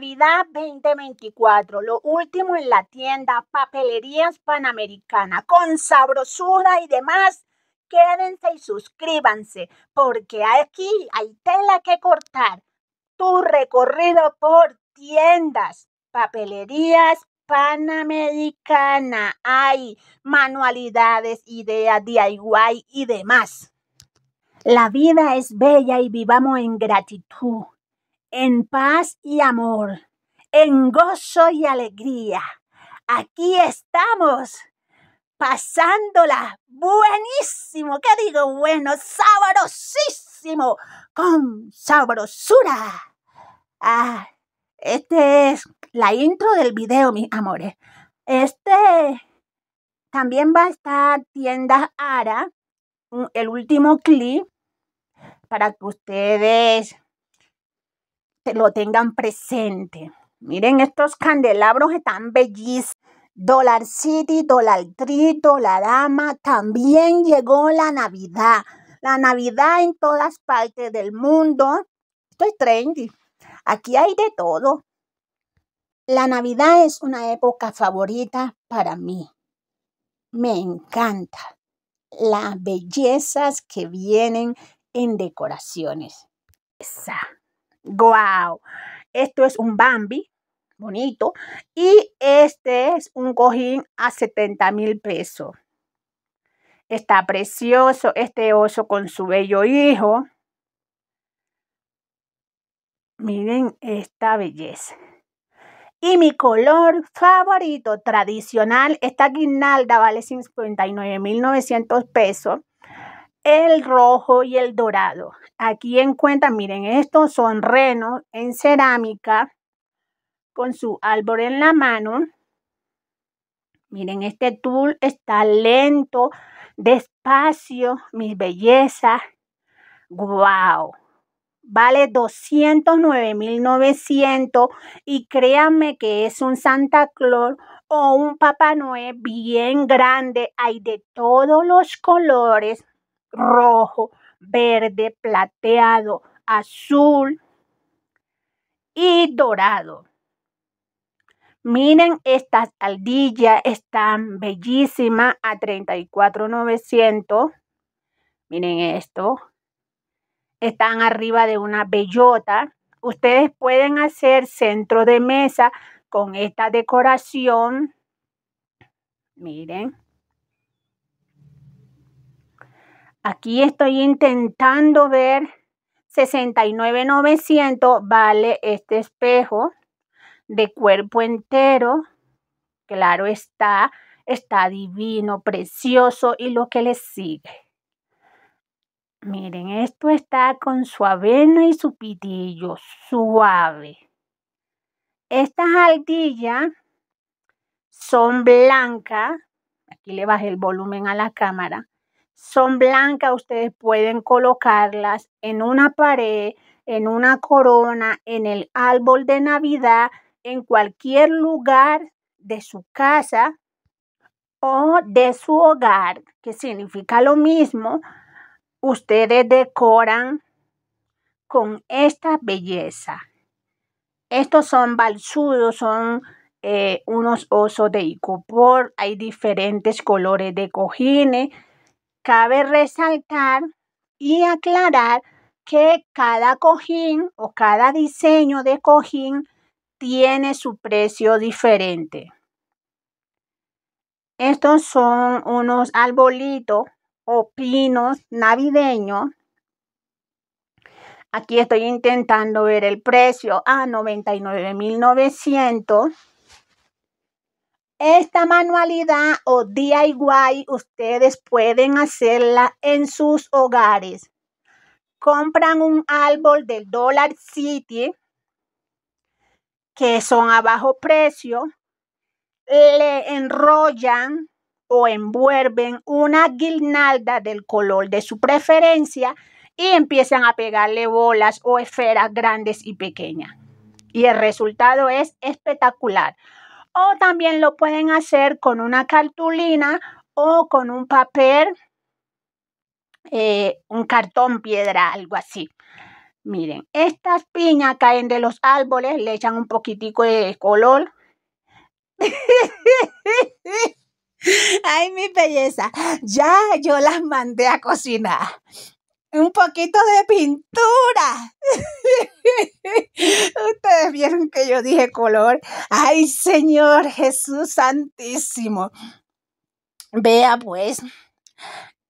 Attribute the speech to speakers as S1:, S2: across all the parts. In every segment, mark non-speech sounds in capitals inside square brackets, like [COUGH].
S1: Navidad 2024, lo último en la tienda, papelerías panamericana, con sabrosura y demás. Quédense y suscríbanse, porque aquí hay tela que cortar. Tu recorrido por tiendas, papelerías panamericana, hay manualidades, ideas, DIY y demás. La vida es bella y vivamos en gratitud en paz y amor, en gozo y alegría. Aquí estamos pasándola buenísimo, ¿qué digo? Bueno, sabrosísimo, con sabrosura. Ah, este es la intro del video, mis amores. Este también va a estar tienda Ara, el último clip, para que ustedes lo tengan presente. Miren estos candelabros están bellísimos. Dollar City, Dollar Tree, Dollarama, también llegó la Navidad. La Navidad en todas partes del mundo. Estoy trendy. Aquí hay de todo. La Navidad es una época favorita para mí. Me encanta las bellezas que vienen en decoraciones. Esa. ¡Guau! Esto es un Bambi, bonito. Y este es un cojín a 70 mil pesos. Está precioso este oso con su bello hijo. Miren esta belleza. Y mi color favorito tradicional, esta guinalda vale 59.900 pesos el rojo y el dorado. Aquí en cuenta, miren, estos son renos en cerámica con su árbol en la mano. Miren, este tul está lento, despacio, mis bellezas. ¡Wow! Vale 209.900 y créanme que es un Santa Claus o un Papá Noel bien grande. Hay de todos los colores rojo, verde, plateado, azul y dorado. Miren, estas aldillas están bellísimas a 34,900. Miren esto. Están arriba de una bellota. Ustedes pueden hacer centro de mesa con esta decoración. Miren. Aquí estoy intentando ver 69,900 vale este espejo de cuerpo entero. Claro está, está divino, precioso y lo que le sigue. Miren, esto está con su avena y su pitillo suave. Estas altillas son blancas. Aquí le bajé el volumen a la cámara son blancas, ustedes pueden colocarlas en una pared, en una corona, en el árbol de Navidad, en cualquier lugar de su casa o de su hogar, que significa lo mismo, ustedes decoran con esta belleza. Estos son balsudos, son eh, unos osos de icopor, hay diferentes colores de cojines, Cabe resaltar y aclarar que cada cojín o cada diseño de cojín tiene su precio diferente. Estos son unos arbolitos o pinos navideños. Aquí estoy intentando ver el precio ah, a 99.900. Esta manualidad o DIY ustedes pueden hacerla en sus hogares. Compran un árbol del Dollar City, que son a bajo precio, le enrollan o envuelven una guirnalda del color de su preferencia y empiezan a pegarle bolas o esferas grandes y pequeñas. Y el resultado es espectacular o también lo pueden hacer con una cartulina o con un papel, eh, un cartón piedra, algo así. Miren, estas piñas caen de los árboles, le echan un poquitico de color. [LAUGHS] Ay, mi belleza, ya yo las mandé a cocinar un poquito de pintura. [LAUGHS] Ustedes vieron que yo dije color. Ay, Señor Jesús Santísimo. Vea pues.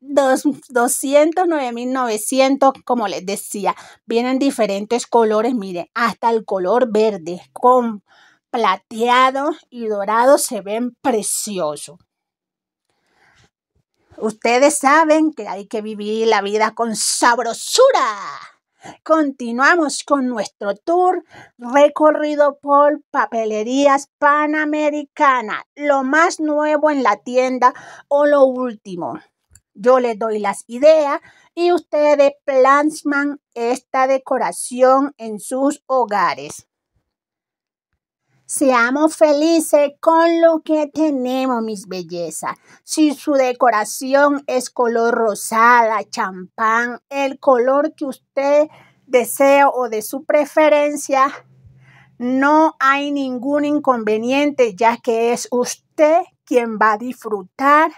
S1: 209.900, como les decía, vienen diferentes colores, miren, hasta el color verde con plateado y dorado se ven preciosos. Ustedes saben que hay que vivir la vida con sabrosura. Continuamos con nuestro tour recorrido por papelerías panamericanas, lo más nuevo en la tienda o lo último. Yo les doy las ideas y ustedes plasman esta decoración en sus hogares. Seamos felices con lo que tenemos, mis bellezas. Si su decoración es color rosada, champán, el color que usted desea o de su preferencia, no hay ningún inconveniente, ya que es usted quien va a disfrutar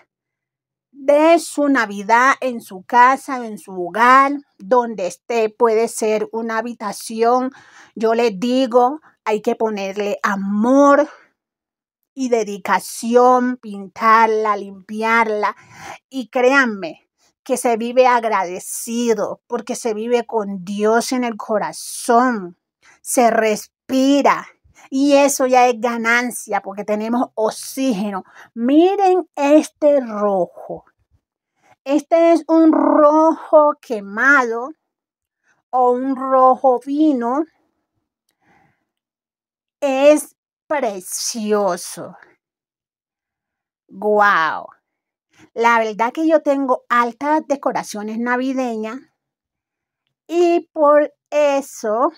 S1: de su Navidad en su casa, en su hogar, donde esté. Puede ser una habitación, yo le digo, hay que ponerle amor y dedicación, pintarla, limpiarla. Y créanme que se vive agradecido porque se vive con Dios en el corazón, se respira. Y eso ya es ganancia porque tenemos oxígeno. Miren este rojo. Este es un rojo quemado o un rojo vino es precioso. ¡Guau! Wow. La verdad que yo tengo altas decoraciones navideñas y por eso,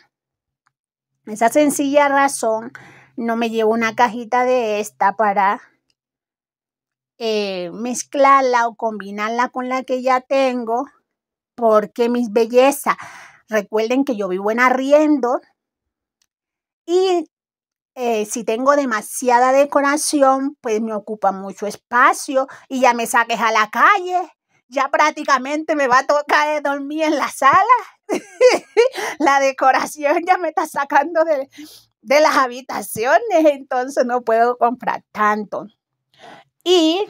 S1: esa sencilla razón, no me llevo una cajita de esta para eh, mezclarla o combinarla con la que ya tengo, porque mis bellezas, recuerden que yo vivo en arriendo y eh, si tengo demasiada decoración, pues me ocupa mucho espacio y ya me saques a la calle. Ya prácticamente me va a tocar dormir en la sala. [LAUGHS] la decoración ya me está sacando de, de las habitaciones, entonces no puedo comprar tanto. Y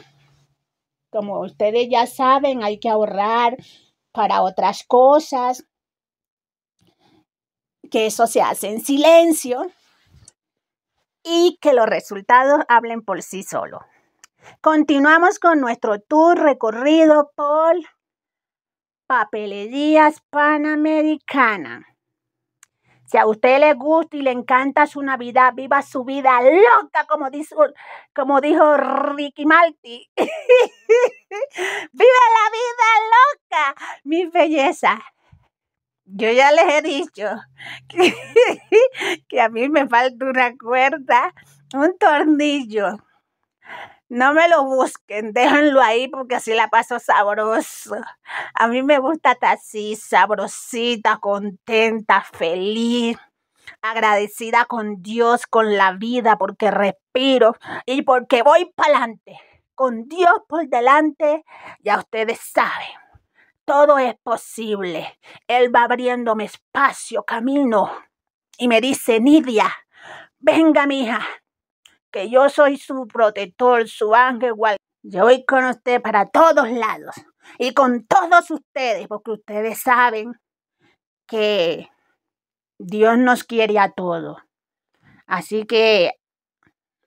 S1: como ustedes ya saben, hay que ahorrar para otras cosas, que eso se hace en silencio y que los resultados hablen por sí solo Continuamos con nuestro tour recorrido por papelerías Panamericana. Si a usted le gusta y le encanta su Navidad, viva su vida loca, como dijo, como dijo Ricky Malti. [LAUGHS] ¡Viva la vida loca! Mi belleza yo ya les he dicho [LAUGHS] que, a mí me falta una cuerda, un tornillo. No me lo busquen, déjenlo ahí porque así la paso sabroso. A mí me gusta estar así, sabrosita, contenta, feliz, agradecida con Dios, con la vida, porque respiro y porque voy para adelante. Con Dios por delante, ya ustedes saben. Todo es posible. Él va abriéndome espacio, camino. Y me dice, Nidia, venga, mija, que yo soy su protector, su ángel Yo voy con usted para todos lados y con todos ustedes, porque ustedes saben que Dios nos quiere a todos. Así que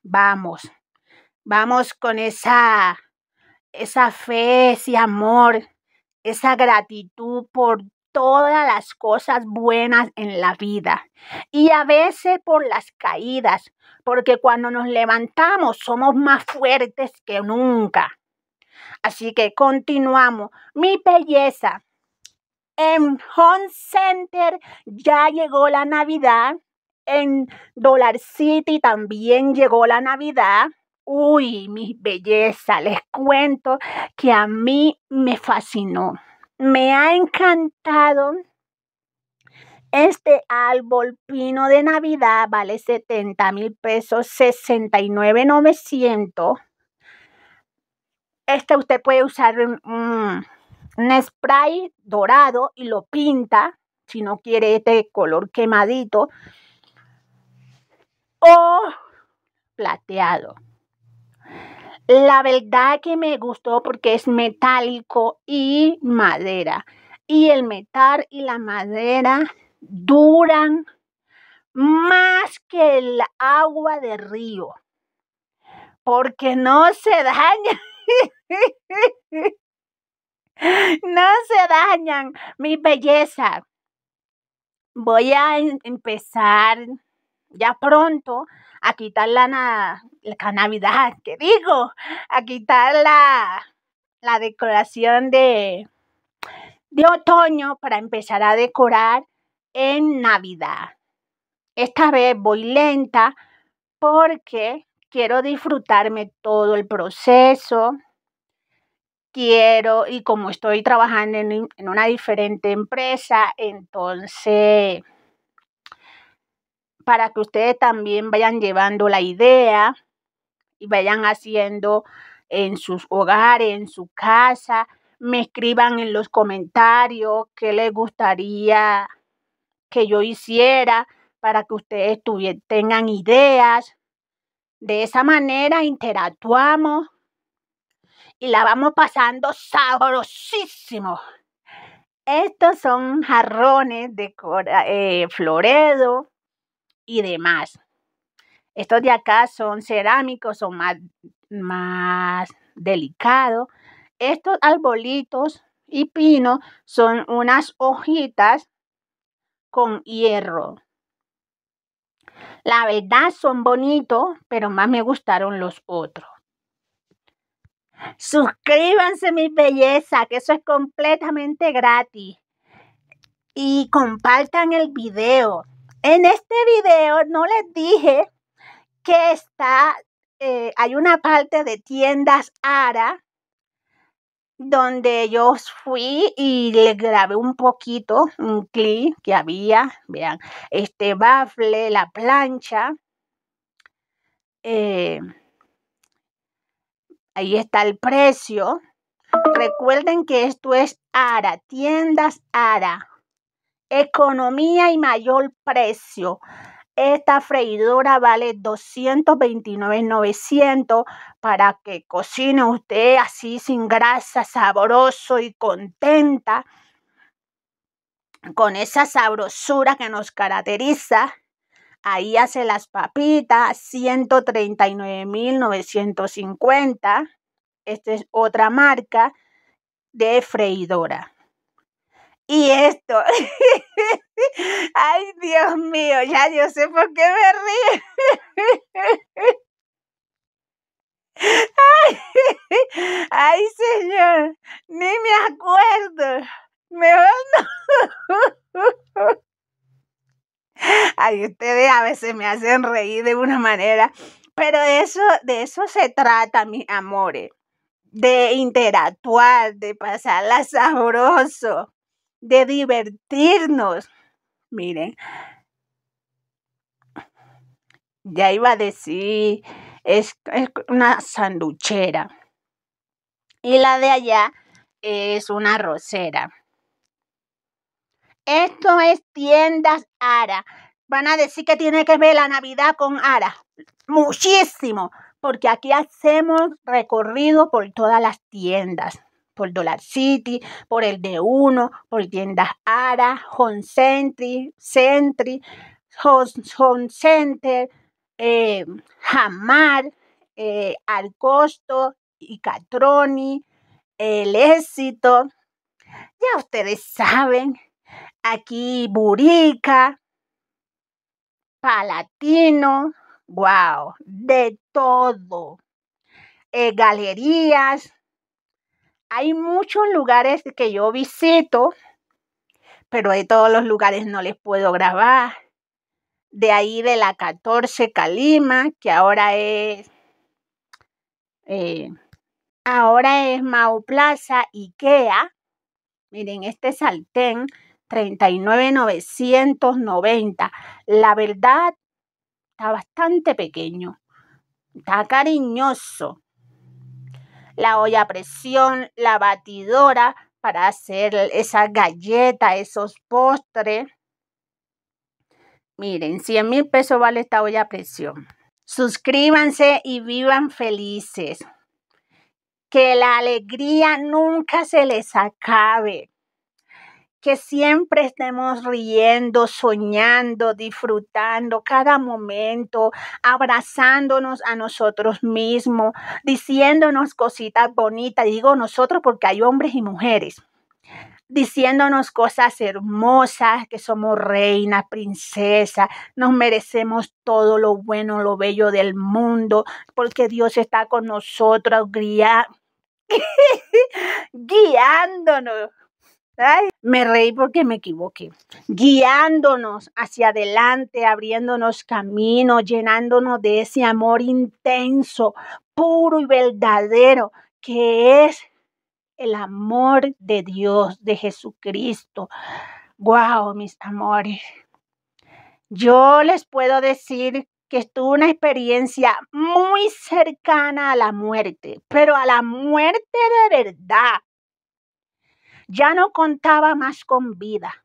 S1: vamos, vamos con esa, esa fe, ese amor esa gratitud por todas las cosas buenas en la vida y a veces por las caídas, porque cuando nos levantamos somos más fuertes que nunca. Así que continuamos. Mi belleza. En Home Center ya llegó la Navidad. En Dollar City también llegó la Navidad uy, mi belleza, les cuento que a mí me fascinó. Me ha encantado este árbol pino de Navidad, vale 70 mil pesos, 69,900. Este usted puede usar un, un spray dorado y lo pinta, si no quiere este color quemadito, o plateado. La verdad que me gustó porque es metálico y madera. Y el metal y la madera duran más que el agua de río, porque no se dañan. [LAUGHS] no se dañan, mi belleza. Voy a em, empezar ya pronto a quitar la, la Navidad, que digo, a quitar la, decoración de, de otoño para empezar a decorar en Navidad. Esta vez voy lenta porque quiero disfrutarme todo el proceso. Quiero, y como estoy trabajando en una diferente empresa, entonces para que ustedes también vayan llevando la idea y vayan haciendo en sus hogares, en su casa. Me escriban en los comentarios qué les gustaría que yo hiciera para que ustedes tengan ideas. De esa manera interactuamos y la vamos pasando sabrosísimo. Estos son jarrones de eh, Floredo y demás. Estos de acá son cerámicos, son más, más delicados. Estos arbolitos y pino son unas hojitas con hierro. La verdad son bonitos, pero más me gustaron los otros. Suscríbanse, mi belleza, que eso es completamente gratis. Y compartan el video. En este video no les dije que está, eh, hay una parte de tiendas Ara donde yo fui y le grabé un poquito, un clip que había, vean, este bafle, la plancha. Eh, ahí está el precio. Recuerden que esto es Ara, tiendas Ara, Economía y mayor precio. Esta freidora vale 229.900 para que cocine usted así sin grasa, sabroso y contenta con esa sabrosura que nos caracteriza. Ahí hace las papitas, 139.950. Esta es otra marca de freidora y esto. [LAUGHS] Ay, Dios mío, ya yo sé por qué me río. [LAUGHS] [LAUGHS] Ay, señor, ni me acuerdo. Me van. Ay, ustedes a veces me hacen reír de una manera, pero eso, de eso se trata, mis amores, de interactuar, de pasarla sabroso, de divertirnos. Miren, ya iba a decir, es, una sanduchera. Y la de allá es una rosera. Esto es tiendas Ara. Van a decir que tiene que ver la Navidad con Ara. Muchísimo, porque aquí hacemos recorrido por todas las tiendas por Dollar City, por el de uno, por tiendas Ara, Home Centry, Home, Center, Hamar, eh, y eh, Icatroni, El Éxito. Ya ustedes saben, aquí Burica, Palatino, wow, de todo. Eh, galerías, hay muchos lugares que yo visito, pero de todos los lugares no les puedo grabar. De ahí de la 14 Calima, que ahora es, eh, ahora es Mau Plaza Ikea. Miren, este saltén 39,990. La verdad, está bastante pequeño, está cariñoso la olla a presión, la batidora para hacer esa galleta, esos postres. Miren, 100 mil pesos vale esta olla a presión. Suscríbanse y vivan felices. Que la alegría nunca se les acabe que siempre estemos riendo, soñando, disfrutando cada momento, abrazándonos a nosotros mismos, diciéndonos cositas bonitas, digo nosotros porque hay hombres y mujeres diciéndonos cosas hermosas, que somos reina, princesa, nos merecemos todo lo bueno, lo bello del mundo, porque Dios está con nosotros [LAUGHS] guiándonos me reí porque me equivoqué. Guiándonos hacia adelante, abriéndonos camino, llenándonos de ese amor intenso, puro y verdadero, que es el amor de Dios, de Jesucristo. ¡Wow, mis amores! Yo les puedo decir que estuve una experiencia muy cercana a la muerte, pero a la muerte de verdad, ya no contaba más con vida.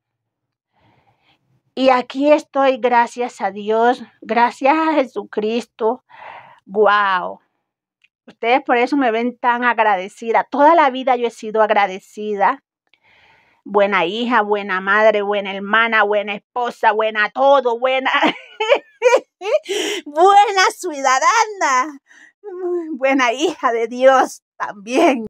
S1: Y aquí estoy, gracias a Dios, gracias a Jesucristo. ¡Wow! Ustedes por eso me ven tan agradecida. Toda la vida yo he sido agradecida. Buena hija, buena madre, buena hermana, buena esposa, buena todo, buena. [LAUGHS] buena ciudadana, buena hija de Dios también.